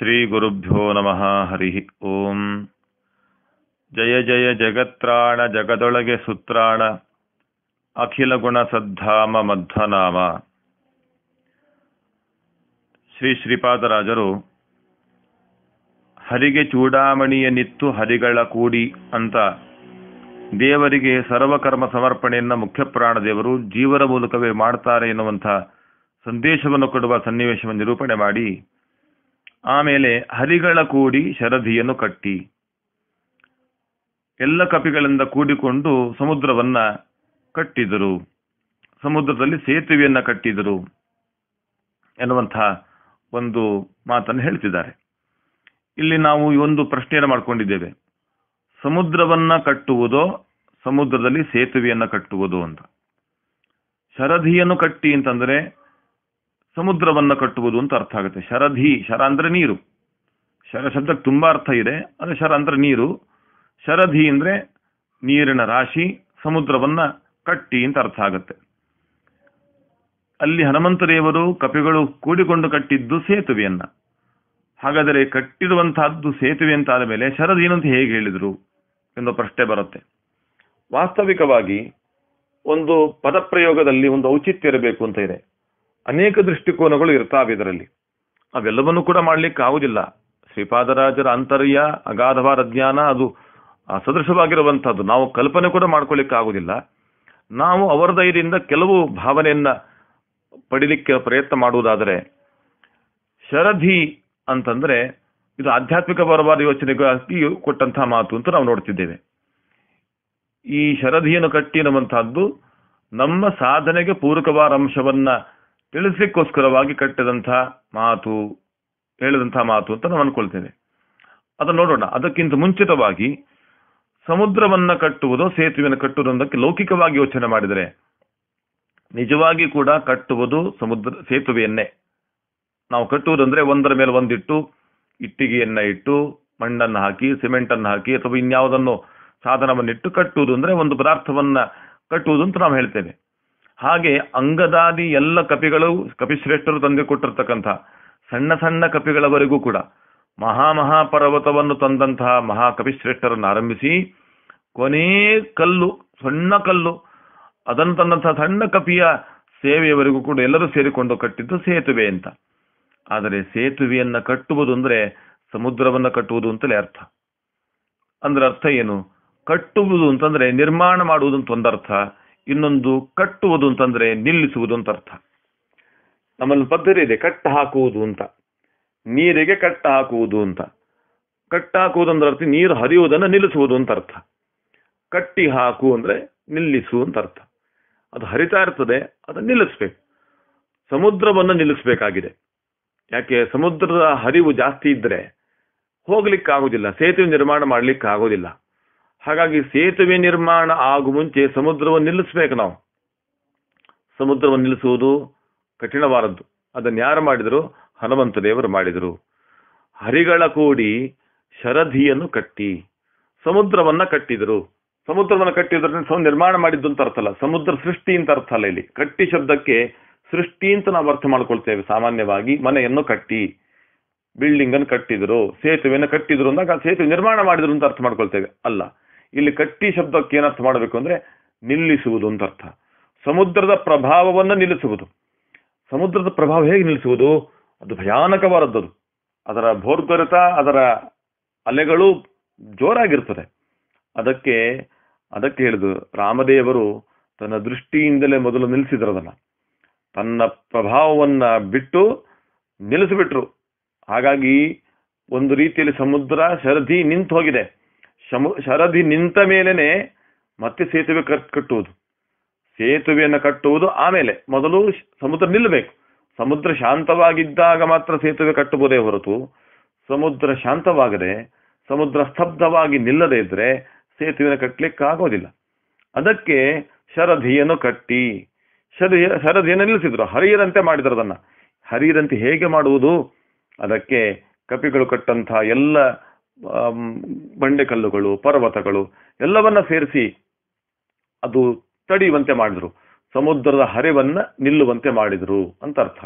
ಶ್ರೀ ಗುರುಭ್ಯೋ ನಮಃ ಹರಿ ಓಂ ಜಯ ಜಯ ಜಗತ್ರಾಣ ಜಗದೊಳಗೆ ಸುತ್ರಾಣ ಅಖಿಲ ಗುಣ ಸದ್ಧಾಮ ಮಧ್ವನಾಮ ಶ್ರೀ ಶ್ರೀಪಾದರಾಜರು ಹರಿಗೆ ಚೂಡಾಮಣಿಯ ನಿತ್ತು ಹರಿಗಳ ಕೂಡಿ ಅಂತ ದೇವರಿಗೆ ಸರ್ವಕರ್ಮ ಸಮರ್ಪಣೆಯನ್ನು ಮುಖ್ಯಪ್ರಾಣ ದೇವರು ಜೀವರ ಮೂಲಕವೇ ಮಾಡ್ತಾರೆ ಎನ್ನುವಂಥ ಸಂದೇಶವನ್ನು ಕೊಡುವ ಸನ್ನಿವೇಶವನ್ನು ನಿರೂಪಣೆ ಮಾಡಿ ಆಮೇಲೆ ಹರಿಗಳ ಕೂಡಿ ಶರಧಿಯನ್ನು ಕಟ್ಟಿ ಎಲ್ಲ ಕಪಿಗಳಿಂದ ಕೂಡಿಕೊಂಡು ಸಮುದ್ರವನ್ನ ಕಟ್ಟಿದರು ಸಮುದ್ರದಲ್ಲಿ ಸೇತುವೆಯನ್ನ ಕಟ್ಟಿದರು ಎನ್ನುವಂತಹ ಒಂದು ಮಾತನ್ನು ಹೇಳ್ತಿದ್ದಾರೆ ಇಲ್ಲಿ ನಾವು ಈ ಒಂದು ಪ್ರಶ್ನೆಯನ್ನು ಮಾಡ್ಕೊಂಡಿದ್ದೇವೆ ಸಮುದ್ರವನ್ನ ಕಟ್ಟುವುದೋ ಸಮುದ್ರದಲ್ಲಿ ಸೇತುವೆಯನ್ನ ಕಟ್ಟುವುದು ಅಂತ ಶರಧಿಯನ್ನು ಕಟ್ಟಿ ಅಂತಂದ್ರೆ ಸಮುದ್ರವನ್ನು ಕಟ್ಟುವುದು ಅಂತ ಅರ್ಥ ಆಗುತ್ತೆ ಶರಧಿ ಶರ ಅಂದ್ರೆ ನೀರು ಶರ ಶಬ್ದಕ್ಕೆ ತುಂಬಾ ಅರ್ಥ ಇದೆ ಅದು ಶರ ಅಂದ್ರೆ ನೀರು ಶರಧಿ ಅಂದ್ರೆ ನೀರಿನ ರಾಶಿ ಸಮುದ್ರವನ್ನ ಕಟ್ಟಿ ಅಂತ ಅರ್ಥ ಆಗುತ್ತೆ ಅಲ್ಲಿ ಹನುಮಂತ ದೇವರು ಕಪಿಗಳು ಕೂಡಿಕೊಂಡು ಕಟ್ಟಿದ್ದು ಸೇತುವೆಯನ್ನ ಹಾಗಾದರೆ ಕಟ್ಟಿರುವಂತಹದ್ದು ಸೇತುವೆ ಅಂತ ಆದ ಮೇಲೆ ಶರದ್ ಏನಂತ ಹೇಗೆ ಹೇಳಿದ್ರು ಎಂಬ ಪ್ರಶ್ನೆ ಬರುತ್ತೆ ವಾಸ್ತವಿಕವಾಗಿ ಒಂದು ಪದಪ್ರಯೋಗದಲ್ಲಿ ಒಂದು ಔಚಿತ್ಯ ಇರಬೇಕು ಅಂತ ಇದೆ ಅನೇಕ ದೃಷ್ಟಿಕೋನಗಳು ಇರ್ತಾವೆ ಇದರಲ್ಲಿ ಅವೆಲ್ಲವನ್ನೂ ಕೂಡ ಮಾಡಲಿಕ್ಕೆ ಆಗುದಿಲ್ಲ ಶ್ರೀಪಾದರಾಜರ ಅಂತರ್ಯ ಅಗಾಧವಾರ ಜ್ಞಾನ ಅದು ಸದೃಶವಾಗಿರುವಂತಹದ್ದು ನಾವು ಕಲ್ಪನೆ ಕೂಡ ಮಾಡ್ಕೊಳ್ಳಿಕ್ಕೆ ಆಗುದಿಲ್ಲ ನಾವು ಅವರ ಕೆಲವು ಭಾವನೆಯನ್ನ ಪಡಿಲಿಕ್ಕೆ ಪ್ರಯತ್ನ ಮಾಡುವುದಾದರೆ ಶರಧಿ ಅಂತಂದ್ರೆ ಇದು ಆಧ್ಯಾತ್ಮಿಕ ಪರವಾದ ಯೋಚನೆಗಾಗಿ ಕೊಟ್ಟಂತಹ ಮಾತು ಅಂತ ನಾವು ನೋಡ್ತಿದ್ದೇವೆ ಈ ಶರಧಿಯನ್ನು ಎನ್ನುವಂತಹದ್ದು ನಮ್ಮ ಸಾಧನೆಗೆ ಪೂರಕವಾದ ಅಂಶವನ್ನ ತಿಳಿಸಲಿಕ್ಕೋಸ್ಕರವಾಗಿ ಕಟ್ಟಿದಂತಹ ಮಾತು ಹೇಳಿದಂತಹ ಮಾತು ಅಂತ ನಾವು ಅನ್ಕೊಳ್ತೇವೆ ಅದನ್ನು ನೋಡೋಣ ಅದಕ್ಕಿಂತ ಮುಂಚಿತವಾಗಿ ಸಮುದ್ರವನ್ನ ಕಟ್ಟುವುದು ಸೇತುವೆಯನ್ನು ಕಟ್ಟುವುದಕ್ಕೆ ಲೌಕಿಕವಾಗಿ ಯೋಚನೆ ಮಾಡಿದರೆ ನಿಜವಾಗಿ ಕೂಡ ಕಟ್ಟುವುದು ಸಮುದ್ರ ಸೇತುವೆಯನ್ನೇ ನಾವು ಕಟ್ಟುವುದಂದ್ರೆ ಒಂದರ ಮೇಲೆ ಒಂದಿಟ್ಟು ಇಟ್ಟಿಗೆಯನ್ನ ಇಟ್ಟು ಮಣ್ಣನ್ನು ಹಾಕಿ ಸಿಮೆಂಟ್ ಅನ್ನು ಹಾಕಿ ಅಥವಾ ಇನ್ಯಾವುದನ್ನು ಸಾಧನವನ್ನಿಟ್ಟು ಕಟ್ಟುವುದು ಅಂದ್ರೆ ಒಂದು ಪದಾರ್ಥವನ್ನ ಕಟ್ಟುವುದು ಅಂತ ನಾವು ಹೇಳ್ತೇವೆ ಹಾಗೆ ಅಂಗದಾದಿ ಎಲ್ಲ ಕಪಿಗಳು ಕಪಿಶ್ರೇಷ್ಠರು ಕೊಟ್ಟಿರ್ತಕ್ಕಂಥ ಸಣ್ಣ ಸಣ್ಣ ಕಪಿಗಳವರೆಗೂ ಕೂಡ ಮಹಾ ತಂದಂತಹ ಮಹಾ ಕಪಿಶ್ರೇಷ್ಠರನ್ನು ಆರಂಭಿಸಿ ಕೊನೇ ಕಲ್ಲು ಸಣ್ಣ ಕಲ್ಲು ಅದನ್ನು ತಂದಂತಹ ಸಣ್ಣ ಕಪಿಯ ಸೇವೆಯವರೆಗೂ ಕೂಡ ಎಲ್ಲರೂ ಸೇರಿಕೊಂಡು ಕಟ್ಟಿದ್ದು ಸೇತುವೆ ಅಂತ ಆದರೆ ಸೇತುವೆಯನ್ನು ಕಟ್ಟುವುದು ಅಂದರೆ ಸಮುದ್ರವನ್ನು ಕಟ್ಟುವುದು ಅಂತಲೇ ಅರ್ಥ ಅಂದ್ರೆ ಅರ್ಥ ಏನು ಕಟ್ಟುವುದು ಅಂತಂದ್ರೆ ನಿರ್ಮಾಣ ಮಾಡುವುದು ಅಂತ ಒಂದರ್ಥ ಇನ್ನೊಂದು ಕಟ್ಟುವುದು ಅಂತಂದ್ರೆ ನಿಲ್ಲಿಸುವುದು ಅಂತ ಅರ್ಥ ನಮ್ಮಲ್ಲಿ ಪದ್ಧತಿ ಇದೆ ಕಟ್ಟ ಹಾಕುವುದು ಅಂತ ನೀರಿಗೆ ಕಟ್ಟ ಹಾಕುವುದು ಅಂತ ಕಟ್ಟ ಹಾಕುವುದು ಅಂದ್ರೆ ಅರ್ಥ ನೀರು ಹರಿಯುವುದನ್ನು ನಿಲ್ಲಿಸುವುದು ಅಂತ ಅರ್ಥ ಕಟ್ಟಿ ಹಾಕು ಅಂದ್ರೆ ನಿಲ್ಲಿಸು ಅಂತ ಅರ್ಥ ಅದು ಹರಿತಾ ಇರ್ತದೆ ಅದನ್ನ ನಿಲ್ಲಿಸ್ಬೇಕು ಸಮುದ್ರವನ್ನು ನಿಲ್ಲಿಸಬೇಕಾಗಿದೆ ಯಾಕೆ ಸಮುದ್ರದ ಹರಿವು ಜಾಸ್ತಿ ಇದ್ರೆ ಹೋಗ್ಲಿಕ್ಕೆ ಆಗುದಿಲ್ಲ ಸೇತುವೆ ನಿರ್ಮಾಣ ಮಾಡ್ಲಿಕ್ಕೆ ಆಗೋದಿಲ್ಲ ಹಾಗಾಗಿ ಸೇತುವೆ ನಿರ್ಮಾಣ ಆಗು ಮುಂಚೆ ಸಮುದ್ರವನ್ನು ನಿಲ್ಲಿಸಬೇಕು ನಾವು ಸಮುದ್ರವನ್ನು ನಿಲ್ಲಿಸುವುದು ಕಠಿಣವಾದದ್ದು ಅದನ್ನು ಯಾರು ಮಾಡಿದರು ಹನುಮಂತ ದೇವರು ಮಾಡಿದರು ಹರಿಗಳ ಕೂಡಿ ಶರಧಿಯನ್ನು ಕಟ್ಟಿ ಸಮುದ್ರವನ್ನ ಕಟ್ಟಿದರು ಸಮುದ್ರವನ್ನು ಕಟ್ಟಿದ್ರೆ ನಿರ್ಮಾಣ ಮಾಡಿದ್ದು ಅಂತ ಅರ್ಥ ಅಲ್ಲ ಸಮುದ್ರ ಸೃಷ್ಟಿ ಅಂತ ಅರ್ಥ ಅಲ್ಲ ಇಲ್ಲಿ ಕಟ್ಟಿ ಶಬ್ದಕ್ಕೆ ಸೃಷ್ಟಿ ಅಂತ ನಾವು ಅರ್ಥ ಮಾಡ್ಕೊಳ್ತೇವೆ ಸಾಮಾನ್ಯವಾಗಿ ಮನೆಯನ್ನು ಕಟ್ಟಿ ಬಿಲ್ಡಿಂಗ್ ಅನ್ನು ಕಟ್ಟಿದ್ರು ಸೇತುವೆಯನ್ನು ಕಟ್ಟಿದ್ರು ಅಂದಾಗ ಸೇತುವೆ ನಿರ್ಮಾಣ ಮಾಡಿದ್ರು ಅಂತ ಅರ್ಥ ಮಾಡ್ಕೊಳ್ತೇವೆ ಅಲ್ಲ ಇಲ್ಲಿ ಕಟ್ಟಿ ಶಬ್ದಕ್ಕೆ ಏನರ್ಥ ಮಾಡಬೇಕು ಅಂದ್ರೆ ನಿಲ್ಲಿಸುವುದು ಅಂತ ಅರ್ಥ ಸಮುದ್ರದ ಪ್ರಭಾವವನ್ನು ನಿಲ್ಲಿಸುವುದು ಸಮುದ್ರದ ಪ್ರಭಾವ ಹೇಗೆ ನಿಲ್ಲಿಸುವುದು ಅದು ಭಯಾನಕವಾದದ್ದು ಅದರ ಭೋರ್ಗರಿತ ಅದರ ಅಲೆಗಳು ಜೋರಾಗಿರ್ತದೆ ಅದಕ್ಕೆ ಅದಕ್ಕೆ ಹೇಳಿದು ರಾಮದೇವರು ತನ್ನ ದೃಷ್ಟಿಯಿಂದಲೇ ಮೊದಲು ನಿಲ್ಲಿಸಿದ್ರದನ್ನ ತನ್ನ ಪ್ರಭಾವವನ್ನ ಬಿಟ್ಟು ನಿಲ್ಲಿಸಿಬಿಟ್ರು ಹಾಗಾಗಿ ಒಂದು ರೀತಿಯಲ್ಲಿ ಸಮುದ್ರ ಸರದಿ ನಿಂತು ಹೋಗಿದೆ ಶಮು ಶರದಿ ನಿಂತ ಮೇಲೇನೆ ಮತ್ತೆ ಸೇತುವೆ ಕಟ್ಟುವುದು ಸೇತುವೆಯನ್ನು ಕಟ್ಟುವುದು ಆಮೇಲೆ ಮೊದಲು ಸಮುದ್ರ ನಿಲ್ಲಬೇಕು ಸಮುದ್ರ ಶಾಂತವಾಗಿದ್ದಾಗ ಮಾತ್ರ ಸೇತುವೆ ಕಟ್ಟಬಹುದೇ ಹೊರತು ಸಮುದ್ರ ಶಾಂತವಾಗದೆ ಸಮುದ್ರ ಸ್ತಬ್ಧವಾಗಿ ನಿಲ್ಲದೇ ಇದ್ರೆ ಸೇತುವೆಯನ್ನು ಕಟ್ಟಲಿಕ್ಕೆ ಆಗೋದಿಲ್ಲ ಅದಕ್ಕೆ ಶರಧಿಯನ್ನು ಕಟ್ಟಿ ಶರದಿ ಶರಧಿಯನ್ನು ನಿಲ್ಲಿಸಿದ್ರು ಹರಿಯದಂತೆ ಮಾಡಿದ್ರು ಅದನ್ನ ಹರಿಯದಂತೆ ಹೇಗೆ ಮಾಡುವುದು ಅದಕ್ಕೆ ಕಪಿಗಳು ಕಟ್ಟಂತಹ ಎಲ್ಲ ಬಂಡೆಕಲ್ಲುಗಳು ಪರ್ವತಗಳು ಎಲ್ಲವನ್ನ ಸೇರಿಸಿ ಅದು ತಡೆಯುವಂತೆ ಮಾಡಿದ್ರು ಸಮುದ್ರದ ಹರಿವನ್ನ ನಿಲ್ಲುವಂತೆ ಮಾಡಿದ್ರು ಅಂತ ಅರ್ಥ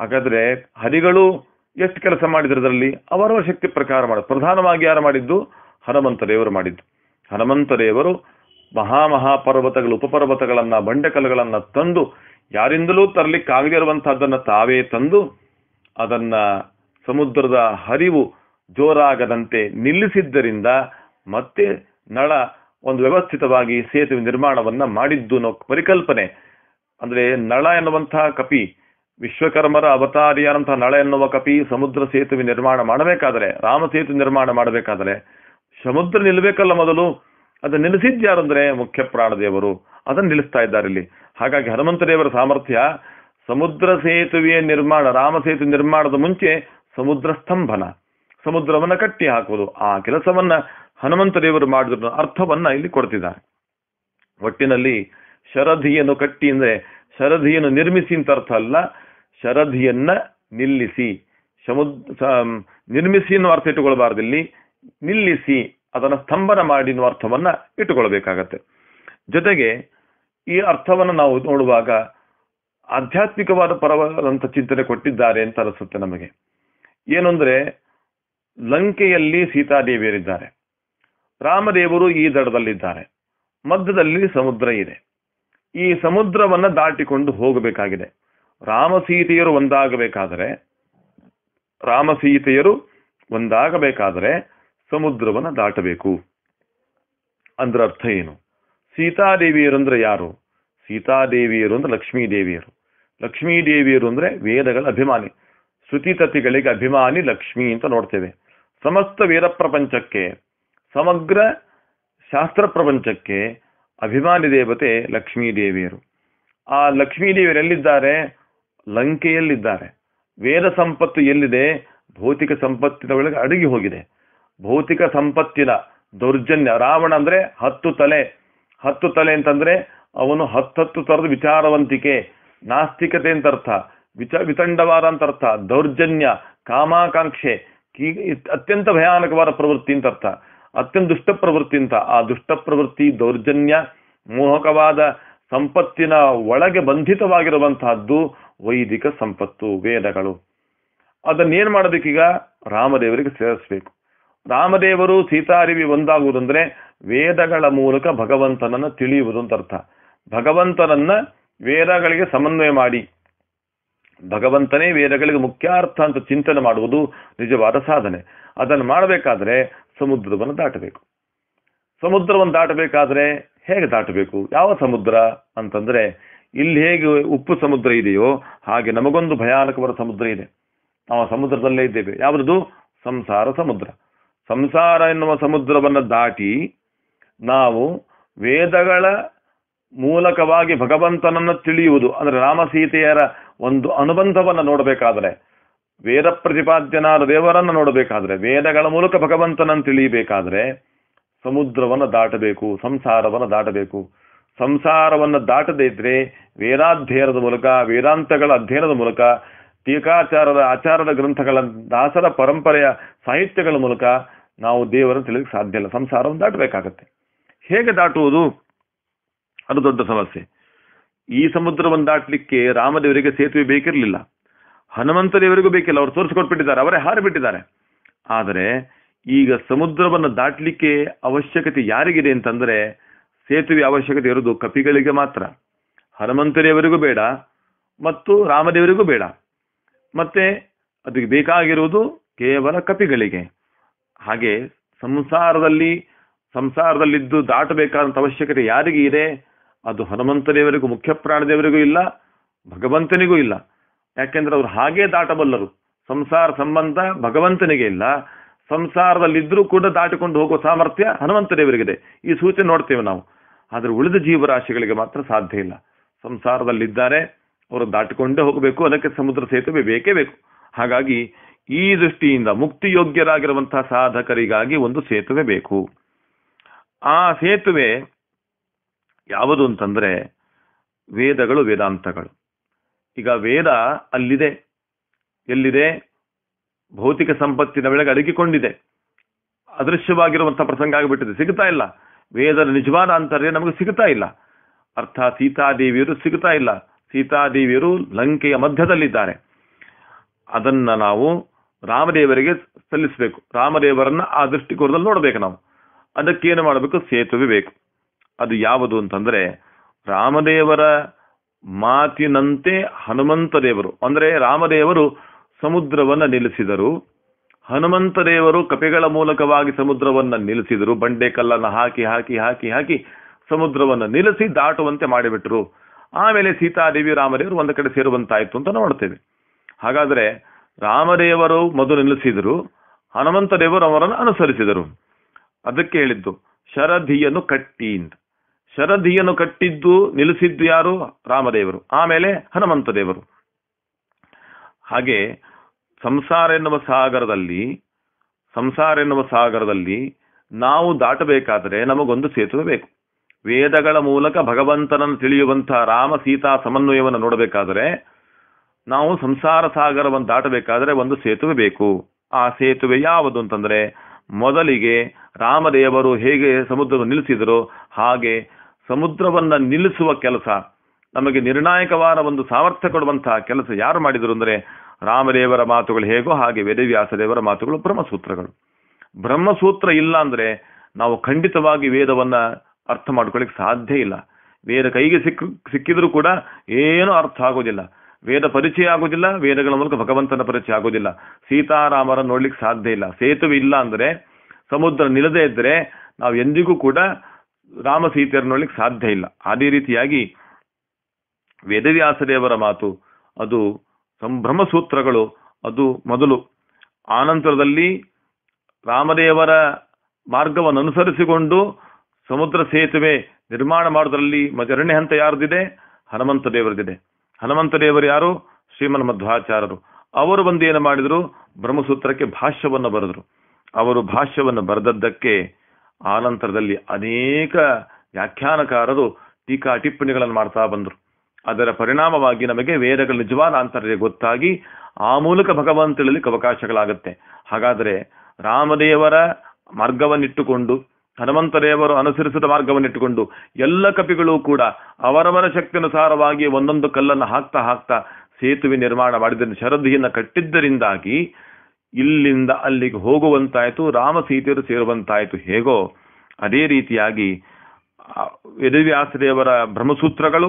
ಹಾಗಾದ್ರೆ ಹರಿಗಳು ಎಷ್ಟು ಕೆಲಸ ಮಾಡಿದ್ರು ಅದರಲ್ಲಿ ಅವರವರ ಶಕ್ತಿ ಪ್ರಕಾರ ಮಾಡ ಪ್ರಧಾನವಾಗಿ ಯಾರು ಮಾಡಿದ್ದು ಹನುಮಂತ ದೇವರು ಮಾಡಿದ್ದು ಹನುಮಂತ ದೇವರು ಪರ್ವತಗಳು ಉಪಪರ್ವತಗಳನ್ನ ಬಂಡೆಕಲ್ಲುಗಳನ್ನ ತಂದು ಯಾರಿಂದಲೂ ತರಲಿಕ್ಕಾಗದಿರುವಂತಹದ್ದನ್ನ ತಾವೇ ತಂದು ಅದನ್ನ ಸಮುದ್ರದ ಹರಿವು ಜೋರಾಗದಂತೆ ನಿಲ್ಲಿಸಿದ್ದರಿಂದ ಮತ್ತೆ ನಳ ಒಂದು ವ್ಯವಸ್ಥಿತವಾಗಿ ಸೇತುವೆ ನಿರ್ಮಾಣವನ್ನ ಮಾಡಿದ್ದು ಅನ್ನೋ ಪರಿಕಲ್ಪನೆ ಅಂದ್ರೆ ನಳ ಎನ್ನುವಂತಹ ಕಪಿ ವಿಶ್ವಕರ್ಮರ ಅವತಾರಿಯಾದಂತಹ ನಳ ಎನ್ನುವ ಕಪಿ ಸಮುದ್ರ ಸೇತುವೆ ನಿರ್ಮಾಣ ಮಾಡಬೇಕಾದರೆ ರಾಮ ಸೇತು ನಿರ್ಮಾಣ ಮಾಡಬೇಕಾದರೆ ಸಮುದ್ರ ನಿಲ್ಬೇಕಲ್ಲ ಮೊದಲು ಅದನ್ನ ನಿಲ್ಲಿಸಿದ್ಯಾರಂದ್ರೆ ಅಂದ್ರೆ ಮುಖ್ಯ ಪ್ರಾಣದೇವರು ಅದನ್ನ ನಿಲ್ಲಿಸ್ತಾ ಇದ್ದಾರೆ ಇಲ್ಲಿ ಹಾಗಾಗಿ ದೇವರ ಸಾಮರ್ಥ್ಯ ಸಮುದ್ರ ಸೇತುವೆಯ ನಿರ್ಮಾಣ ರಾಮ ಸೇತು ನಿರ್ಮಾಣದ ಮುಂಚೆ ಸಮುದ್ರ ಸ್ತಂಭನ ಸಮುದ್ರವನ್ನ ಕಟ್ಟಿ ಹಾಕುವುದು ಆ ಕೆಲಸವನ್ನ ಹನುಮಂತ ದೇವರು ಮಾಡಿದ ಅರ್ಥವನ್ನ ಇಲ್ಲಿ ಕೊಡ್ತಿದ್ದಾರೆ ಒಟ್ಟಿನಲ್ಲಿ ಶರಧಿಯನ್ನು ಕಟ್ಟಿ ಅಂದ್ರೆ ಶರಧಿಯನ್ನು ನಿರ್ಮಿಸಿ ಅಂತ ಅರ್ಥ ಅಲ್ಲ ಶರಧಿಯನ್ನ ನಿಲ್ಲಿಸಿ ಸಮುದ್ರ ನಿರ್ಮಿಸಿ ಅನ್ನೋ ಅರ್ಥ ಇಟ್ಟುಕೊಳ್ಬಾರ್ದು ಇಲ್ಲಿ ನಿಲ್ಲಿಸಿ ಅದನ್ನ ಸ್ತಂಭನ ಮಾಡಿ ಅನ್ನೋ ಅರ್ಥವನ್ನ ಇಟ್ಟುಕೊಳ್ಬೇಕಾಗತ್ತೆ ಜೊತೆಗೆ ಈ ಅರ್ಥವನ್ನು ನಾವು ನೋಡುವಾಗ ಆಧ್ಯಾತ್ಮಿಕವಾದ ಪರವಾದಂತ ಚಿಂತನೆ ಕೊಟ್ಟಿದ್ದಾರೆ ಅಂತ ಅನಿಸುತ್ತೆ ನಮಗೆ ಏನಂದ್ರೆ ಲಂಕೆಯಲ್ಲಿ ಸೀತಾದೇವಿಯರಿದ್ದಾರೆ ರಾಮದೇವರು ಈ ದಡದಲ್ಲಿದ್ದಾರೆ ಮಧ್ಯದಲ್ಲಿ ಸಮುದ್ರ ಇದೆ ಈ ಸಮುದ್ರವನ್ನ ದಾಟಿಕೊಂಡು ಹೋಗಬೇಕಾಗಿದೆ ರಾಮಸೀತೆಯರು ಒಂದಾಗಬೇಕಾದರೆ ರಾಮಸೀತೆಯರು ಒಂದಾಗಬೇಕಾದರೆ ಸಮುದ್ರವನ್ನ ದಾಟಬೇಕು ಅಂದ್ರ ಅರ್ಥ ಏನು ಸೀತಾದೇವಿಯರು ಅಂದ್ರೆ ಯಾರು ಸೀತಾದೇವಿಯರು ಅಂದ್ರೆ ಲಕ್ಷ್ಮೀ ದೇವಿಯರು ಲಕ್ಷ್ಮೀ ದೇವಿಯರು ಅಂದ್ರೆ ವೇದಗಳ ಅಭಿಮಾನಿ ಶ್ರುತಿ ತತಿಗಳಿಗೆ ಅಭಿಮಾನಿ ಲಕ್ಷ್ಮಿ ಅಂತ ನೋಡ್ತೇವೆ ಸಮಸ್ತ ವೀರ ಪ್ರಪಂಚಕ್ಕೆ ಸಮಗ್ರ ಶಾಸ್ತ್ರ ಪ್ರಪಂಚಕ್ಕೆ ಅಭಿಮಾನಿ ದೇವತೆ ಲಕ್ಷ್ಮೀ ದೇವಿಯರು ಆ ಲಕ್ಷ್ಮೀ ದೇವಿಯರು ಎಲ್ಲಿದ್ದಾರೆ ಲಂಕೆಯಲ್ಲಿದ್ದಾರೆ ವೇದ ಸಂಪತ್ತು ಎಲ್ಲಿದೆ ಭೌತಿಕ ಸಂಪತ್ತಿನ ಒಳಗೆ ಅಡಗಿ ಹೋಗಿದೆ ಭೌತಿಕ ಸಂಪತ್ತಿನ ದೌರ್ಜನ್ಯ ರಾವಣ ಅಂದ್ರೆ ಹತ್ತು ತಲೆ ಹತ್ತು ತಲೆ ಅಂತಂದ್ರೆ ಅವನು ಹತ್ತತ್ತು ತರದ ವಿಚಾರವಂತಿಕೆ ನಾಸ್ತಿಕತೆ ಅಂತ ಅರ್ಥ ವಿಚ ವಿತಂಡವಾದ ಅಂತ ಅರ್ಥ ದೌರ್ಜನ್ಯ ಕಾಮಾಕಾಂಕ್ಷೆ ಅತ್ಯಂತ ಭಯಾನಕವಾದ ಪ್ರವೃತ್ತಿ ಅಂತ ಅರ್ಥ ಅತ್ಯಂತ ದುಷ್ಟ ಪ್ರವೃತ್ತಿ ಅಂತ ಆ ದುಷ್ಟ ಪ್ರವೃತ್ತಿ ದೌರ್ಜನ್ಯ ಮೋಹಕವಾದ ಸಂಪತ್ತಿನ ಒಳಗೆ ಬಂಧಿತವಾಗಿರುವಂತಹದ್ದು ವೈದಿಕ ಸಂಪತ್ತು ವೇದಗಳು ಅದನ್ನೇನ್ ಮಾಡಬೇಕೀಗ ರಾಮದೇವರಿಗೆ ಸೇರಿಸ್ಬೇಕು ರಾಮದೇವರು ಸೀತಾರಿವಿ ಒಂದಾಗುವುದಂದ್ರೆ ವೇದಗಳ ಮೂಲಕ ಭಗವಂತನನ್ನ ತಿಳಿಯುವುದು ಅಂತ ಅರ್ಥ ಭಗವಂತನನ್ನ ವೇದಗಳಿಗೆ ಸಮನ್ವಯ ಮಾಡಿ ಭಗವಂತನೇ ವೇದಗಳಿಗೆ ಮುಖ್ಯಾರ್ಥ ಅಂತ ಚಿಂತನೆ ಮಾಡುವುದು ನಿಜವಾದ ಸಾಧನೆ ಅದನ್ನು ಮಾಡಬೇಕಾದ್ರೆ ಸಮುದ್ರವನ್ನು ದಾಟಬೇಕು ಸಮುದ್ರವನ್ನು ದಾಟಬೇಕಾದ್ರೆ ಹೇಗೆ ದಾಟಬೇಕು ಯಾವ ಸಮುದ್ರ ಅಂತಂದ್ರೆ ಇಲ್ಲಿ ಹೇಗೆ ಉಪ್ಪು ಸಮುದ್ರ ಇದೆಯೋ ಹಾಗೆ ನಮಗೊಂದು ಭಯಾನಕವರ ಸಮುದ್ರ ಇದೆ ನಾವು ಸಮುದ್ರದಲ್ಲೇ ಇದ್ದೇವೆ ಯಾವುದದು ಸಂಸಾರ ಸಮುದ್ರ ಸಂಸಾರ ಎನ್ನುವ ಸಮುದ್ರವನ್ನು ದಾಟಿ ನಾವು ವೇದಗಳ ಮೂಲಕವಾಗಿ ಭಗವಂತನನ್ನು ತಿಳಿಯುವುದು ಅಂದ್ರೆ ರಾಮ ಸೀತೆಯರ ಒಂದು ಅನುಬಂಧವನ್ನು ನೋಡಬೇಕಾದರೆ ವೇದ ಪ್ರತಿಪಾದ್ಯನಾದ ದೇವರನ್ನು ನೋಡಬೇಕಾದ್ರೆ ವೇದಗಳ ಮೂಲಕ ಭಗವಂತನನ್ನು ತಿಳಿಯಬೇಕಾದ್ರೆ ಸಮುದ್ರವನ್ನು ದಾಟಬೇಕು ಸಂಸಾರವನ್ನು ದಾಟಬೇಕು ಸಂಸಾರವನ್ನು ದಾಟದೇ ಇದ್ರೆ ವೇದಾಧ್ಯಯನದ ಮೂಲಕ ವೇದಾಂತಗಳ ಅಧ್ಯಯನದ ಮೂಲಕ ಟೀಕಾಚಾರದ ಆಚಾರದ ಗ್ರಂಥಗಳ ದಾಸರ ಪರಂಪರೆಯ ಸಾಹಿತ್ಯಗಳ ಮೂಲಕ ನಾವು ದೇವರನ್ನು ತಿಳಿಯಕ್ಕೆ ಸಾಧ್ಯ ಇಲ್ಲ ಸಂಸಾರವನ್ನು ದಾಟಬೇಕಾಗತ್ತೆ ಹೇಗೆ ದಾಟುವುದು ಅದು ದೊಡ್ಡ ಸಮಸ್ಯೆ ಈ ಸಮುದ್ರವನ್ನು ದಾಟ್ಲಿಕ್ಕೆ ರಾಮದೇವರಿಗೆ ಸೇತುವೆ ಬೇಕಿರಲಿಲ್ಲ ಹನುಮಂತದೇವರಿಗೂ ಬೇಕಿಲ್ಲ ಅವರು ತೋರಿಸಿಕೊಟ್ಬಿಟ್ಟಿದ್ದಾರೆ ಅವರೇ ಹಾರಿಬಿಟ್ಟಿದ್ದಾರೆ ಆದರೆ ಈಗ ಸಮುದ್ರವನ್ನು ದಾಟ್ಲಿಕ್ಕೆ ಅವಶ್ಯಕತೆ ಯಾರಿಗಿದೆ ಅಂತಂದರೆ ಸೇತುವೆ ಅವಶ್ಯಕತೆ ಇರೋದು ಕಪಿಗಳಿಗೆ ಮಾತ್ರ ಹನುಮಂತದೇವರಿಗೂ ಬೇಡ ಮತ್ತು ರಾಮದೇವರಿಗೂ ಬೇಡ ಮತ್ತೆ ಅದಕ್ಕೆ ಬೇಕಾಗಿರುವುದು ಕೇವಲ ಕಪಿಗಳಿಗೆ ಹಾಗೆ ಸಂಸಾರದಲ್ಲಿ ಸಂಸಾರದಲ್ಲಿದ್ದು ದಾಟಬೇಕಾದಂಥ ಅವಶ್ಯಕತೆ ಯಾರಿಗೆ ಇದೆ ಅದು ದೇವರಿಗೂ ಮುಖ್ಯ ಪ್ರಾಣದೇವರಿಗೂ ಇಲ್ಲ ಭಗವಂತನಿಗೂ ಇಲ್ಲ ಯಾಕೆಂದ್ರೆ ಅವ್ರು ಹಾಗೇ ದಾಟಬಲ್ಲರು ಸಂಸಾರ ಸಂಬಂಧ ಭಗವಂತನಿಗೆ ಇಲ್ಲ ಸಂಸಾರದಲ್ಲಿದ್ದರೂ ಕೂಡ ದಾಟಿಕೊಂಡು ಹೋಗುವ ಸಾಮರ್ಥ್ಯ ಹನುಮಂತದೇವರಿಗಿದೆ ಈ ಸೂಚನೆ ನೋಡ್ತೇವೆ ನಾವು ಆದರೆ ಉಳಿದ ಜೀವರಾಶಿಗಳಿಗೆ ಮಾತ್ರ ಸಾಧ್ಯ ಇಲ್ಲ ಸಂಸಾರದಲ್ಲಿದ್ದಾರೆ ಅವರು ದಾಟಿಕೊಂಡೇ ಹೋಗಬೇಕು ಅದಕ್ಕೆ ಸಮುದ್ರ ಸೇತುವೆ ಬೇಕೇ ಬೇಕು ಹಾಗಾಗಿ ಈ ದೃಷ್ಟಿಯಿಂದ ಮುಕ್ತಿ ಮುಕ್ತಿಯೋಗ್ಯರಾಗಿರುವಂತಹ ಸಾಧಕರಿಗಾಗಿ ಒಂದು ಸೇತುವೆ ಬೇಕು ಆ ಸೇತುವೆ ಯಾವುದು ಅಂತಂದ್ರೆ ವೇದಗಳು ವೇದಾಂತಗಳು ಈಗ ವೇದ ಅಲ್ಲಿದೆ ಎಲ್ಲಿದೆ ಭೌತಿಕ ಸಂಪತ್ತಿನ ಬೆಳೆಗೆ ಅಡಗಿಕೊಂಡಿದೆ ಅದೃಶ್ಯವಾಗಿರುವಂತಹ ಪ್ರಸಂಗ ಆಗಿಬಿಟ್ಟಿದೆ ಸಿಗ್ತಾ ಇಲ್ಲ ವೇದದ ನಿಜವಾದ ಅಂತರ್ಯ ನಮಗೆ ಸಿಗ್ತಾ ಇಲ್ಲ ಅರ್ಥಾತ್ ಸೀತಾದೇವಿಯರು ಸಿಗ್ತಾ ಇಲ್ಲ ಸೀತಾದೇವಿಯರು ಲಂಕೆಯ ಮಧ್ಯದಲ್ಲಿದ್ದಾರೆ ಅದನ್ನ ನಾವು ರಾಮದೇವರಿಗೆ ಸಲ್ಲಿಸಬೇಕು ರಾಮದೇವರನ್ನ ಆ ದೃಷ್ಟಿಕೋನದಲ್ಲಿ ನೋಡಬೇಕು ನಾವು ಅದಕ್ಕೇನು ಮಾಡಬೇಕು ಸೇತುವೆ ಬೇಕು ಅದು ಯಾವುದು ಅಂತಂದ್ರೆ ರಾಮದೇವರ ಮಾತಿನಂತೆ ಹನುಮಂತ ದೇವರು ಅಂದ್ರೆ ರಾಮದೇವರು ಸಮುದ್ರವನ್ನ ನಿಲ್ಲಿಸಿದರು ಹನುಮಂತ ದೇವರು ಕಪೆಗಳ ಮೂಲಕವಾಗಿ ಸಮುದ್ರವನ್ನ ನಿಲ್ಲಿಸಿದರು ಬಂಡೆ ಕಲ್ಲನ್ನು ಹಾಕಿ ಹಾಕಿ ಹಾಕಿ ಹಾಕಿ ಸಮುದ್ರವನ್ನು ನಿಲ್ಲಿಸಿ ದಾಟುವಂತೆ ಮಾಡಿಬಿಟ್ರು ಆಮೇಲೆ ಸೀತಾದೇವಿ ರಾಮದೇವರು ಒಂದು ಕಡೆ ಸೇರುವಂತಾಯ್ತು ಅಂತ ನೋಡ್ತೇವೆ ಹಾಗಾದ್ರೆ ರಾಮದೇವರು ಮೊದಲು ನಿಲ್ಲಿಸಿದರು ಹನುಮಂತ ದೇವರು ಅವರನ್ನು ಅನುಸರಿಸಿದರು ಅದಕ್ಕೆ ಹೇಳಿದ್ದು ಶರಧಿಯನ್ನು ಕಟ್ಟಿ ಅಂತ ಶರದಿಯನ್ನು ಕಟ್ಟಿದ್ದು ನಿಲ್ಲಿಸಿದ್ದು ಯಾರು ರಾಮದೇವರು ಆಮೇಲೆ ಹನುಮಂತ ದೇವರು ಹಾಗೆ ಸಂಸಾರ ಎನ್ನುವ ಸಾಗರದಲ್ಲಿ ಸಂಸಾರ ಎನ್ನುವ ಸಾಗರದಲ್ಲಿ ನಾವು ದಾಟಬೇಕಾದರೆ ನಮಗೊಂದು ಸೇತುವೆ ಬೇಕು ವೇದಗಳ ಮೂಲಕ ಭಗವಂತನನ್ನು ತಿಳಿಯುವಂತಹ ರಾಮ ಸೀತಾ ಸಮನ್ವಯವನ್ನು ನೋಡಬೇಕಾದರೆ ನಾವು ಸಂಸಾರ ಸಾಗರವನ್ನು ದಾಟಬೇಕಾದರೆ ಒಂದು ಸೇತುವೆ ಬೇಕು ಆ ಸೇತುವೆ ಯಾವುದು ಅಂತಂದರೆ ಮೊದಲಿಗೆ ರಾಮದೇವರು ಹೇಗೆ ಸಮುದ್ರವನ್ನು ನಿಲ್ಲಿಸಿದರು ಹಾಗೆ ಸಮುದ್ರವನ್ನ ನಿಲ್ಲಿಸುವ ಕೆಲಸ ನಮಗೆ ನಿರ್ಣಾಯಕವಾದ ಒಂದು ಸಾಮರ್ಥ್ಯ ಕೊಡುವಂತಹ ಕೆಲಸ ಯಾರು ಮಾಡಿದರು ಅಂದರೆ ರಾಮದೇವರ ಮಾತುಗಳು ಹೇಗೋ ಹಾಗೆ ವೇದವ್ಯಾಸದೇವರ ಮಾತುಗಳು ಬ್ರಹ್ಮಸೂತ್ರಗಳು ಬ್ರಹ್ಮಸೂತ್ರ ಇಲ್ಲ ಅಂದ್ರೆ ನಾವು ಖಂಡಿತವಾಗಿ ವೇದವನ್ನ ಅರ್ಥ ಮಾಡ್ಕೊಳ್ಳಿಕ್ ಸಾಧ್ಯ ಇಲ್ಲ ವೇದ ಕೈಗೆ ಸಿಕ್ಕ ಸಿಕ್ಕಿದ್ರೂ ಕೂಡ ಏನೂ ಅರ್ಥ ಆಗೋದಿಲ್ಲ ವೇದ ಪರಿಚಯ ಆಗೋದಿಲ್ಲ ವೇದಗಳ ಮೂಲಕ ಭಗವಂತನ ಪರಿಚಯ ಆಗೋದಿಲ್ಲ ಸೀತಾರಾಮರ ನೋಡ್ಲಿಕ್ಕೆ ಸಾಧ್ಯ ಇಲ್ಲ ಸೇತುವೆ ಇಲ್ಲ ಅಂದ್ರೆ ಸಮುದ್ರ ನಿಲ್ಲದೇ ಇದ್ರೆ ನಾವು ಎಂದಿಗೂ ಕೂಡ ರಾಮ ಸೀತೆಯರು ನೋಡ್ಲಿಕ್ಕೆ ಸಾಧ್ಯ ಇಲ್ಲ ಅದೇ ರೀತಿಯಾಗಿ ವೇದವ್ಯಾಸದೇವರ ಮಾತು ಅದು ಸಂಭ್ರಮ ಸೂತ್ರಗಳು ಅದು ಮೊದಲು ಆನಂತರದಲ್ಲಿ ರಾಮದೇವರ ಮಾರ್ಗವನ್ನು ಅನುಸರಿಸಿಕೊಂಡು ಸಮುದ್ರ ಸೇತುವೆ ನಿರ್ಮಾಣ ಮಾಡೋದ್ರಲ್ಲಿ ಎರಡನೇ ಹಂತ ಯಾರ್ದಿದೆ ಹನುಮಂತ ದೇವರದಿದೆ ಹನುಮಂತ ದೇವರು ಯಾರು ಶ್ರೀಮನ್ ಮಧ್ವಾಚಾರ್ಯರು ಅವರು ಬಂದು ಏನು ಮಾಡಿದರು ಬ್ರಹ್ಮಸೂತ್ರಕ್ಕೆ ಭಾಷ್ಯವನ್ನು ಬರೆದರು ಅವರು ಭಾಷ್ಯವನ್ನು ಬರೆದದ್ದಕ್ಕೆ ಆನಂತರದಲ್ಲಿ ಅನೇಕ ವ್ಯಾಖ್ಯಾನಕಾರರು ಟೀಕಾ ಟಿಪ್ಪಣಿಗಳನ್ನು ಮಾಡ್ತಾ ಬಂದರು ಅದರ ಪರಿಣಾಮವಾಗಿ ನಮಗೆ ವೇದಗಳ ನಿಜವಾದ ಆಂತರ್ಯ ಗೊತ್ತಾಗಿ ಆ ಮೂಲಕ ಭಗವಂತ ಅವಕಾಶಗಳಾಗುತ್ತೆ ಹಾಗಾದರೆ ರಾಮದೇವರ ಮಾರ್ಗವನ್ನಿಟ್ಟುಕೊಂಡು ಹನುಮಂತರೇವರು ಅನುಸರಿಸಿದ ಮಾರ್ಗವನ್ನಿಟ್ಟುಕೊಂಡು ಎಲ್ಲ ಕಪಿಗಳು ಕೂಡ ಅವರವರ ಶಕ್ತಿಯನುಸಾರವಾಗಿ ಒಂದೊಂದು ಕಲ್ಲನ್ನು ಹಾಕ್ತಾ ಹಾಕ್ತಾ ಸೇತುವೆ ನಿರ್ಮಾಣ ಮಾಡಿದ ಶರದಿಯನ್ನು ಕಟ್ಟಿದ್ದರಿಂದಾಗಿ ಇಲ್ಲಿಂದ ಅಲ್ಲಿಗೆ ಹೋಗುವಂತಾಯಿತು ರಾಮ ಸೀತೆಯರು ಸೇರುವಂತಾಯಿತು ಹೇಗೋ ಅದೇ ರೀತಿಯಾಗಿ ವೇದವ್ಯಾಸದೇವರ ಬ್ರಹ್ಮಸೂತ್ರಗಳು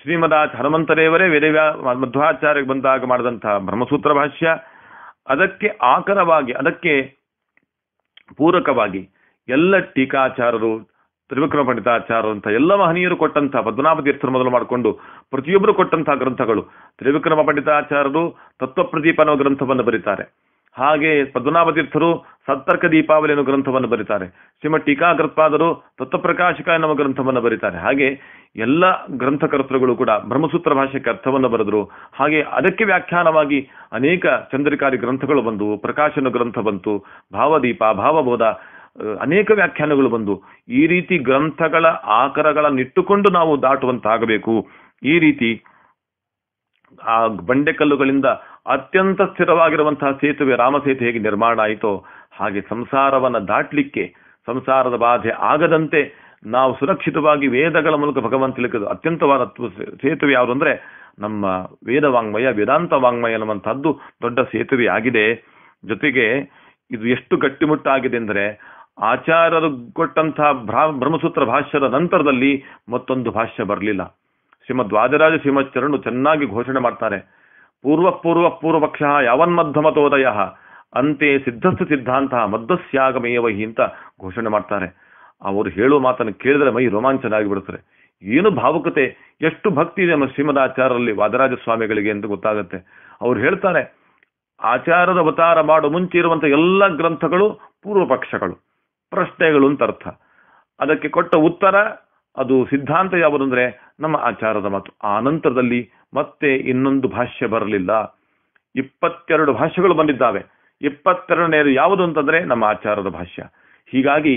ಶ್ರೀಮದ ಹನುಮಂತದೇವರೇ ವೇದವ್ಯಾ ಮಧ್ವಾಚಾರ್ಯ ಬಂದಾಗ ಮಾಡಿದಂತಹ ಬ್ರಹ್ಮಸೂತ್ರ ಭಾಷ್ಯ ಅದಕ್ಕೆ ಆಕರವಾಗಿ ಅದಕ್ಕೆ ಪೂರಕವಾಗಿ ಎಲ್ಲ ಟೀಕಾಚಾರರು ತ್ರಿವಿಕ್ರಮ ಪಂಡಿತಾಚಾರ್ಯರು ಅಂತ ಎಲ್ಲ ಮಹನೀಯರು ಕೊಟ್ಟಂತಹ ಪದ್ಮನಾಭ ತೀರ್ಥರು ಮೊದಲು ಮಾಡಿಕೊಂಡು ಪ್ರತಿಯೊಬ್ಬರು ಕೊಟ್ಟಂತಹ ಗ್ರಂಥಗಳು ತ್ರಿವಿಕ್ರಮ ಪಂಡಿತಾಚಾರ್ಯರು ತತ್ವಪ್ರದೀಪ ಅನ್ನೋ ಗ್ರಂಥವನ್ನು ಬರೀತಾರೆ ಹಾಗೆ ಪದ್ಮನಾಭ ತೀರ್ಥರು ಸತ್ತರ್ಕ ದೀಪಾವಳಿ ಅನ್ನೋ ಗ್ರಂಥವನ್ನು ಬರೀತಾರೆ ಶ್ರೀಮಠ ಟೀಕಾಕೃತ್ಪಾದರು ತತ್ವಪ್ರಕಾಶಕ ಎನ್ನುವ ಗ್ರಂಥವನ್ನು ಬರೀತಾರೆ ಹಾಗೆ ಎಲ್ಲ ಗ್ರಂಥಕರ್ತೃಗಳು ಕೂಡ ಬ್ರಹ್ಮಸೂತ್ರ ಭಾಷೆಗೆ ಅರ್ಥವನ್ನು ಬರೆದರು ಹಾಗೆ ಅದಕ್ಕೆ ವ್ಯಾಖ್ಯಾನವಾಗಿ ಅನೇಕ ಚಂದ್ರಿಕಾರಿ ಗ್ರಂಥಗಳು ಬಂದವು ಪ್ರಕಾಶನ ಗ್ರಂಥ ಬಂತು ಭಾವದೀಪ ಭಾವಬೋಧ ಅನೇಕ ವ್ಯಾಖ್ಯಾನಗಳು ಬಂದು ಈ ರೀತಿ ಗ್ರಂಥಗಳ ಆಕರಗಳನ್ನಿಟ್ಟುಕೊಂಡು ನಾವು ದಾಟುವಂತಾಗಬೇಕು ಈ ರೀತಿ ಆ ಬಂಡೆಕಲ್ಲುಗಳಿಂದ ಅತ್ಯಂತ ಸ್ಥಿರವಾಗಿರುವಂತಹ ಸೇತುವೆ ಸೇತುವೆ ಹೇಗೆ ನಿರ್ಮಾಣ ಆಯಿತೋ ಹಾಗೆ ಸಂಸಾರವನ್ನ ದಾಟ್ಲಿಕ್ಕೆ ಸಂಸಾರದ ಬಾಧೆ ಆಗದಂತೆ ನಾವು ಸುರಕ್ಷಿತವಾಗಿ ವೇದಗಳ ಮೂಲಕ ಭಗವಂತ ತಿಳಿಕದು ಅತ್ಯಂತವಾದ ಸೇತುವೆ ಯಾವುದು ಅಂದ್ರೆ ನಮ್ಮ ವೇದ ವಾಂಗ್ಮಯ ವೇದಾಂತ ವಾಂಗ್ಮಯ ಅನ್ನುವಂಥದ್ದು ದೊಡ್ಡ ಸೇತುವೆ ಆಗಿದೆ ಜೊತೆಗೆ ಇದು ಎಷ್ಟು ಗಟ್ಟಿಮುಟ್ಟಾಗಿದೆ ಅಂದರೆ ಆಚಾರ್ಯರು ಕೊಟ್ಟಂತಹ ಬ್ರಹ್ಮಸೂತ್ರ ಭಾಷ್ಯದ ನಂತರದಲ್ಲಿ ಮತ್ತೊಂದು ಭಾಷ್ಯ ಬರಲಿಲ್ಲ ಶ್ರೀಮದ್ ವಾದಿರಾಜ ಶ್ರೀಮಚ್ಚರಣು ಚೆನ್ನಾಗಿ ಘೋಷಣೆ ಮಾಡ್ತಾರೆ ಪೂರ್ವ ಪೂರ್ವ ಪೂರ್ವಪಕ್ಷ ಯಾವನ್ಮಧ್ವಮತೋದಯ ಅಂತೆ ಸಿದ್ಧಸ್ಥ ಸಿದ್ಧಾಂತ ಮದ್ದಸ್ಯಾಗಮೇಯವಹಿ ಅಂತ ಘೋಷಣೆ ಮಾಡ್ತಾರೆ ಅವರು ಹೇಳುವ ಮಾತನ್ನು ಕೇಳಿದರೆ ಮೈ ರೋಮಾಂಚನ ಆಗಿಬಿಡ್ತಾರೆ ಏನು ಭಾವುಕತೆ ಎಷ್ಟು ಭಕ್ತಿ ಇದೆ ನಮ್ಮ ಶ್ರೀಮದ್ ಆಚಾರ್ಯರಲ್ಲಿ ವಾದರಾಜ ಸ್ವಾಮಿಗಳಿಗೆ ಎಂದು ಗೊತ್ತಾಗುತ್ತೆ ಅವ್ರು ಹೇಳ್ತಾರೆ ಆಚಾರದ ಅವತಾರ ಮಾಡು ಮುಂಚೆ ಇರುವಂತಹ ಎಲ್ಲ ಗ್ರಂಥಗಳು ಪೂರ್ವ ಪಕ್ಷಗಳು ಪ್ರಶ್ನೆಗಳು ಅಂತ ಅರ್ಥ ಅದಕ್ಕೆ ಕೊಟ್ಟ ಉತ್ತರ ಅದು ಸಿದ್ಧಾಂತ ಯಾವುದು ಅಂದ್ರೆ ನಮ್ಮ ಆಚಾರದ ಮಾತು ಆ ನಂತರದಲ್ಲಿ ಮತ್ತೆ ಇನ್ನೊಂದು ಭಾಷ್ಯ ಬರಲಿಲ್ಲ ಇಪ್ಪತ್ತೆರಡು ಭಾಷೆಗಳು ಬಂದಿದ್ದಾವೆ ಇಪ್ಪತ್ತೆರಡನೆಯದು ಯಾವುದು ಅಂತಂದ್ರೆ ನಮ್ಮ ಆಚಾರದ ಭಾಷ್ಯ ಹೀಗಾಗಿ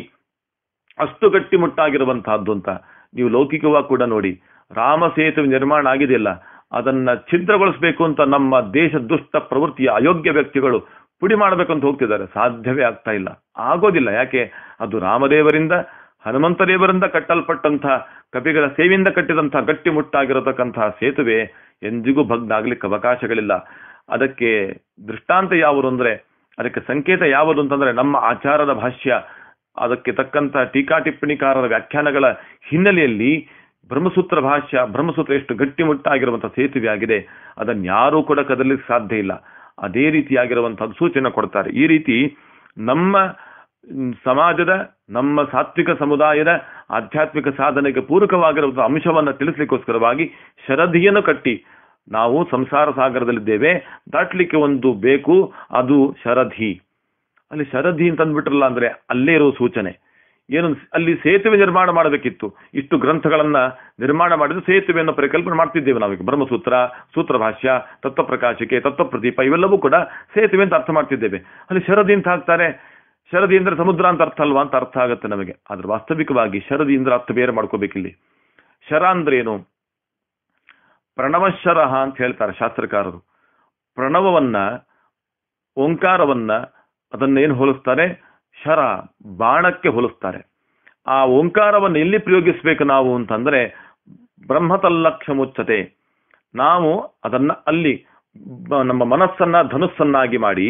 ಅಷ್ಟು ಮುಟ್ಟಾಗಿರುವಂತಹದ್ದು ಅಂತ ನೀವು ಲೌಕಿಕವಾಗಿ ಕೂಡ ನೋಡಿ ರಾಮ ಸೇತುವೆ ನಿರ್ಮಾಣ ಆಗಿದೆಯಲ್ಲ ಅದನ್ನ ಛಿದ್ರಗೊಳಿಸಬೇಕು ಅಂತ ನಮ್ಮ ದೇಶ ದುಷ್ಟ ಪ್ರವೃತ್ತಿಯ ಅಯೋಗ್ಯ ವ್ಯಕ್ತಿಗಳು ಪುಡಿ ಅಂತ ಹೋಗ್ತಿದ್ದಾರೆ ಸಾಧ್ಯವೇ ಆಗ್ತಾ ಇಲ್ಲ ಆಗೋದಿಲ್ಲ ಯಾಕೆ ಅದು ರಾಮದೇವರಿಂದ ಹನುಮಂತದೇವರಿಂದ ಕಟ್ಟಲ್ಪಟ್ಟಂತಹ ಕಪಿಗಳ ಸೇವೆಯಿಂದ ಕಟ್ಟಿದಂತಹ ಗಟ್ಟಿಮುಟ್ಟಾಗಿರತಕ್ಕಂತಹ ಸೇತುವೆ ಎಂದಿಗೂ ಭಗ್ನ ಆಗ್ಲಿಕ್ಕೆ ಅವಕಾಶಗಳಿಲ್ಲ ಅದಕ್ಕೆ ದೃಷ್ಟಾಂತ ಯಾವುದು ಅಂದ್ರೆ ಅದಕ್ಕೆ ಸಂಕೇತ ಯಾವುದು ಅಂತಂದ್ರೆ ನಮ್ಮ ಆಚಾರದ ಭಾಷ್ಯ ಅದಕ್ಕೆ ತಕ್ಕಂತ ಟೀಕಾ ಟಿಪ್ಪಣಿಕಾರರ ವ್ಯಾಖ್ಯಾನಗಳ ಹಿನ್ನೆಲೆಯಲ್ಲಿ ಬ್ರಹ್ಮಸೂತ್ರ ಭಾಷ್ಯ ಬ್ರಹ್ಮಸೂತ್ರ ಎಷ್ಟು ಗಟ್ಟಿಮುಟ್ಟಾಗಿರುವಂತಹ ಸೇತುವೆ ಆಗಿದೆ ಅದನ್ನು ಯಾರೂ ಕೂಡ ಕದಲಿಕ್ಕೆ ಸಾಧ್ಯ ಇಲ್ಲ ಅದೇ ರೀತಿಯಾಗಿರುವಂತಹ ಸೂಚನೆ ಕೊಡ್ತಾರೆ ಈ ರೀತಿ ನಮ್ಮ ಸಮಾಜದ ನಮ್ಮ ಸಾತ್ವಿಕ ಸಮುದಾಯದ ಆಧ್ಯಾತ್ಮಿಕ ಸಾಧನೆಗೆ ಪೂರಕವಾಗಿರುವಂತಹ ಅಂಶವನ್ನು ತಿಳಿಸ್ಲಿಕ್ಕೋಸ್ಕರವಾಗಿ ಶರಧಿಯನ್ನು ಕಟ್ಟಿ ನಾವು ಸಂಸಾರ ಸಾಗರದಲ್ಲಿದ್ದೇವೆ ದಾಟ್ಲಿಕ್ಕೆ ಒಂದು ಬೇಕು ಅದು ಶರಧಿ ಅಲ್ಲಿ ಶರಧಿ ಅಂತ ಅಂದ್ಬಿಟ್ರಲ್ಲ ಅಂದ್ರೆ ಅಲ್ಲೇ ಇರೋ ಸೂಚನೆ ಏನು ಅಲ್ಲಿ ಸೇತುವೆ ನಿರ್ಮಾಣ ಮಾಡಬೇಕಿತ್ತು ಇಷ್ಟು ಗ್ರಂಥಗಳನ್ನ ನಿರ್ಮಾಣ ಮಾಡಿದ್ರು ಸೇತುವೆಯನ್ನು ಪರಿಕಲ್ಪನೆ ಮಾಡ್ತಿದ್ದೇವೆ ನಾವೀಗ ಬ್ರಹ್ಮಸೂತ್ರ ಸೂತ್ರ ಭಾಷ್ಯ ತತ್ವ ಪ್ರದೀಪ ಇವೆಲ್ಲವೂ ಕೂಡ ಸೇತುವೆ ಅಂತ ಅರ್ಥ ಮಾಡ್ತಿದ್ದೇವೆ ಅಲ್ಲಿ ಶರದಿ ಅಂತ ಹಾಕ್ತಾರೆ ಶರದಿ ಅಂದ್ರೆ ಸಮುದ್ರ ಅಂತ ಅರ್ಥ ಅಲ್ವಾ ಅಂತ ಅರ್ಥ ಆಗುತ್ತೆ ನಮಗೆ ಆದ್ರೆ ವಾಸ್ತವಿಕವಾಗಿ ಶರದಿ ಅಂದ್ರೆ ಅರ್ಥ ಬೇರೆ ಮಾಡ್ಕೋಬೇಕಿಲ್ಲಿ ಶರ ಅಂದ್ರೆ ಏನು ಪ್ರಣವಶರಹ ಅಂತ ಹೇಳ್ತಾರೆ ಶಾಸ್ತ್ರಕಾರರು ಪ್ರಣವವನ್ನ ಓಂಕಾರವನ್ನ ಅದನ್ನ ಏನು ಹೋಲಿಸ್ತಾರೆ ಶರ ಬಾಣಕ್ಕೆ ಹೋಲಿಸ್ತಾರೆ ಆ ಓಂಕಾರವನ್ನು ಎಲ್ಲಿ ಪ್ರಯೋಗಿಸಬೇಕು ನಾವು ಅಂತಂದ್ರೆ ಬ್ರಹ್ಮತಲ್ಲಕ್ಷ ಮುಚ್ಚತೆ ನಾವು ಅದನ್ನ ಅಲ್ಲಿ ನಮ್ಮ ಮನಸ್ಸನ್ನ ಧನುಸ್ಸನ್ನಾಗಿ ಮಾಡಿ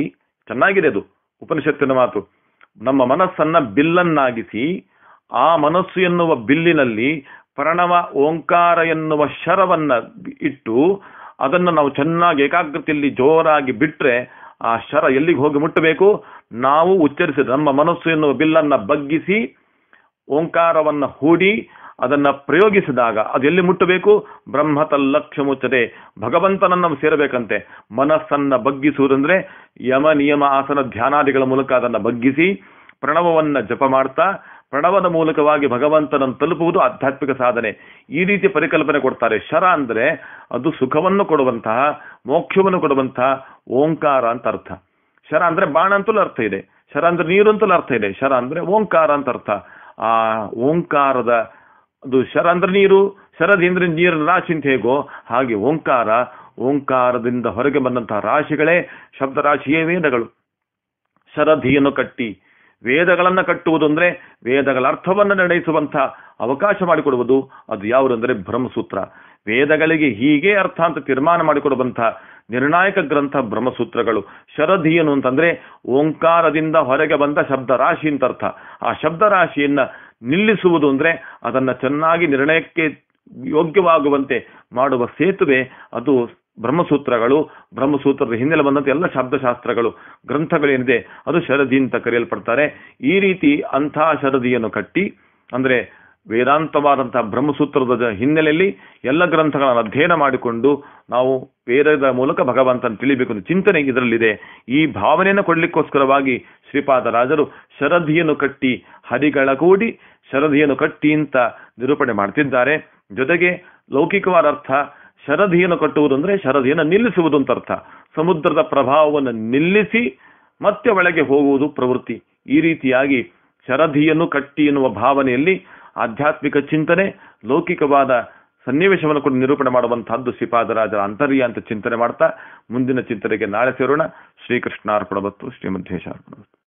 ಚೆನ್ನಾಗಿದೆ ಅದು ಉಪನಿಷತ್ತಿನ ಮಾತು ನಮ್ಮ ಮನಸ್ಸನ್ನ ಬಿಲ್ಲನ್ನಾಗಿಸಿ ಆ ಮನಸ್ಸು ಎನ್ನುವ ಬಿಲ್ಲಿನಲ್ಲಿ ಪ್ರಣವ ಓಂಕಾರ ಎನ್ನುವ ಶರವನ್ನ ಇಟ್ಟು ಅದನ್ನು ನಾವು ಚೆನ್ನಾಗಿ ಏಕಾಗ್ರತೆಯಲ್ಲಿ ಜೋರಾಗಿ ಬಿಟ್ರೆ ಆ ಶರ ಎಲ್ಲಿಗೆ ಹೋಗಿ ಮುಟ್ಟಬೇಕು ನಾವು ಉಚ್ಚರಿಸಿದ ನಮ್ಮ ಮನಸ್ಸು ಎನ್ನುವ ಬಿಲ್ಲನ್ನು ಬಗ್ಗಿಸಿ ಓಂಕಾರವನ್ನು ಹೂಡಿ ಅದನ್ನ ಪ್ರಯೋಗಿಸಿದಾಗ ಅದು ಎಲ್ಲಿ ಮುಟ್ಟಬೇಕು ಬ್ರಹ್ಮ ತಲ್ಲಕ್ಷ್ಯ ಮುಚ್ಚದೆ ಭಗವಂತನನ್ನು ಸೇರಬೇಕಂತೆ ಮನಸ್ಸನ್ನ ಬಗ್ಗಿಸುವುದಂದ್ರೆ ಯಮ ನಿಯಮ ಆಸನ ಧ್ಯಾನಾದಿಗಳ ಮೂಲಕ ಅದನ್ನು ಬಗ್ಗಿಸಿ ಪ್ರಣವವನ್ನು ಜಪ ಮಾಡ್ತಾ ಪ್ರಣವದ ಮೂಲಕವಾಗಿ ಭಗವಂತನನ್ನು ತಲುಪುವುದು ಆಧ್ಯಾತ್ಮಿಕ ಸಾಧನೆ ಈ ರೀತಿ ಪರಿಕಲ್ಪನೆ ಕೊಡ್ತಾರೆ ಶರ ಅಂದರೆ ಅದು ಸುಖವನ್ನು ಕೊಡುವಂತಹ ಮೋಕ್ಷವನ್ನು ಕೊಡುವಂತಹ ಓಂಕಾರ ಅಂತ ಅರ್ಥ ಶರ ಅಂದರೆ ಬಾಣ ಅಂತಲೂ ಅರ್ಥ ಇದೆ ಶರ ಅಂದರೆ ನೀರು ಅಂತಲೂ ಅರ್ಥ ಇದೆ ಶರ ಅಂದರೆ ಓಂಕಾರ ಅಂತ ಅರ್ಥ ಆ ಓಂಕಾರದ ಅದು ಶರ ಅಂದ್ರೆ ನೀರು ಶರದಿಂದ ನೀರಿನ ರಾಶಿ ಅಂತ ಹೇಗೋ ಹಾಗೆ ಓಂಕಾರ ಓಂಕಾರದಿಂದ ಹೊರಗೆ ಬಂದಂತಹ ರಾಶಿಗಳೇ ಶಬ್ದ ರಾಶಿಯೇ ವೇದಗಳು ಶರಧಿಯನ್ನು ಕಟ್ಟಿ ವೇದಗಳನ್ನು ಕಟ್ಟುವುದು ಅಂದರೆ ವೇದಗಳ ಅರ್ಥವನ್ನು ನಿರ್ಣಯಿಸುವಂಥ ಅವಕಾಶ ಮಾಡಿಕೊಡುವುದು ಅದು ಯಾವುದು ಅಂದರೆ ಬ್ರಹ್ಮಸೂತ್ರ ವೇದಗಳಿಗೆ ಹೀಗೆ ಅರ್ಥ ಅಂತ ತೀರ್ಮಾನ ಮಾಡಿಕೊಡುವಂಥ ನಿರ್ಣಾಯಕ ಗ್ರಂಥ ಬ್ರಹ್ಮಸೂತ್ರಗಳು ಶರಧಿ ಏನು ಅಂತಂದರೆ ಓಂಕಾರದಿಂದ ಹೊರಗೆ ಬಂದ ಶಬ್ದ ರಾಶಿ ಅಂತ ಅರ್ಥ ಆ ಶಬ್ದ ರಾಶಿಯನ್ನು ನಿಲ್ಲಿಸುವುದು ಅಂದರೆ ಅದನ್ನು ಚೆನ್ನಾಗಿ ನಿರ್ಣಯಕ್ಕೆ ಯೋಗ್ಯವಾಗುವಂತೆ ಮಾಡುವ ಸೇತುವೆ ಅದು ಬ್ರಹ್ಮಸೂತ್ರಗಳು ಬ್ರಹ್ಮಸೂತ್ರದ ಹಿನ್ನೆಲೆ ಬಂದಂಥ ಎಲ್ಲ ಶಬ್ದಶಾಸ್ತ್ರಗಳು ಗ್ರಂಥಗಳೇನಿದೆ ಅದು ಶರದಿ ಅಂತ ಕರೆಯಲ್ಪಡ್ತಾರೆ ಈ ರೀತಿ ಅಂಥ ಶರದಿಯನ್ನು ಕಟ್ಟಿ ಅಂದರೆ ವೇದಾಂತವಾದಂತಹ ಬ್ರಹ್ಮಸೂತ್ರದ ಹಿನ್ನೆಲೆಯಲ್ಲಿ ಎಲ್ಲ ಗ್ರಂಥಗಳನ್ನು ಅಧ್ಯಯನ ಮಾಡಿಕೊಂಡು ನಾವು ವೇದದ ಮೂಲಕ ಭಗವಂತನ ತಿಳಿಬೇಕು ಅಂತ ಚಿಂತನೆ ಇದರಲ್ಲಿದೆ ಈ ಭಾವನೆಯನ್ನು ಕೊಡಲಿಕ್ಕೋಸ್ಕರವಾಗಿ ಶ್ರೀಪಾದರಾಜರು ಶರದಿಯನ್ನು ಕಟ್ಟಿ ಹರಿಗಳ ಕೂಡಿ ಶರದಿಯನ್ನು ಕಟ್ಟಿ ಅಂತ ನಿರೂಪಣೆ ಮಾಡ್ತಿದ್ದಾರೆ ಜೊತೆಗೆ ಲೌಕಿಕವಾದ ಅರ್ಥ ಕಟ್ಟುವುದು ಕಟ್ಟುವುದಂದ್ರೆ ಶರದಿಯನ್ನು ನಿಲ್ಲಿಸುವುದು ಅಂತ ಅರ್ಥ ಸಮುದ್ರದ ಪ್ರಭಾವವನ್ನು ನಿಲ್ಲಿಸಿ ಮತ್ತೆ ಒಳಗೆ ಹೋಗುವುದು ಪ್ರವೃತ್ತಿ ಈ ರೀತಿಯಾಗಿ ಶರಧಿಯನ್ನು ಕಟ್ಟಿ ಎನ್ನುವ ಭಾವನೆಯಲ್ಲಿ ಆಧ್ಯಾತ್ಮಿಕ ಚಿಂತನೆ ಲೌಕಿಕವಾದ ಸನ್ನಿವೇಶವನ್ನು ಕೂಡ ನಿರೂಪಣೆ ಮಾಡುವಂತಹದ್ದು ಶ್ರೀಪಾದರಾಜರ ಅಂತರ್ಯ ಅಂತ ಚಿಂತನೆ ಮಾಡ್ತಾ ಮುಂದಿನ ಚಿಂತನೆಗೆ ನಾಳೆ ಸೇರೋಣ ಶ್ರೀಕೃಷ್ಣಾರ್ಪಣವತ್ತು ಅರ್ಪಣವತ್ತು